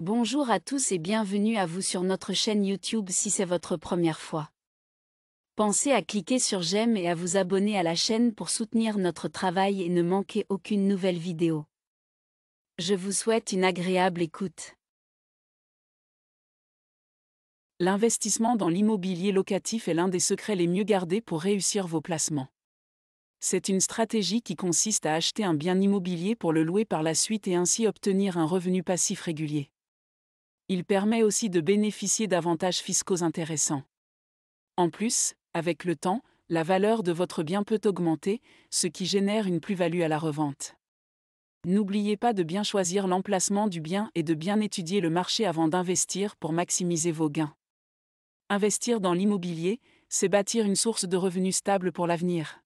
Bonjour à tous et bienvenue à vous sur notre chaîne YouTube si c'est votre première fois. Pensez à cliquer sur j'aime et à vous abonner à la chaîne pour soutenir notre travail et ne manquer aucune nouvelle vidéo. Je vous souhaite une agréable écoute. L'investissement dans l'immobilier locatif est l'un des secrets les mieux gardés pour réussir vos placements. C'est une stratégie qui consiste à acheter un bien immobilier pour le louer par la suite et ainsi obtenir un revenu passif régulier il permet aussi de bénéficier d'avantages fiscaux intéressants. En plus, avec le temps, la valeur de votre bien peut augmenter, ce qui génère une plus-value à la revente. N'oubliez pas de bien choisir l'emplacement du bien et de bien étudier le marché avant d'investir pour maximiser vos gains. Investir dans l'immobilier, c'est bâtir une source de revenus stable pour l'avenir.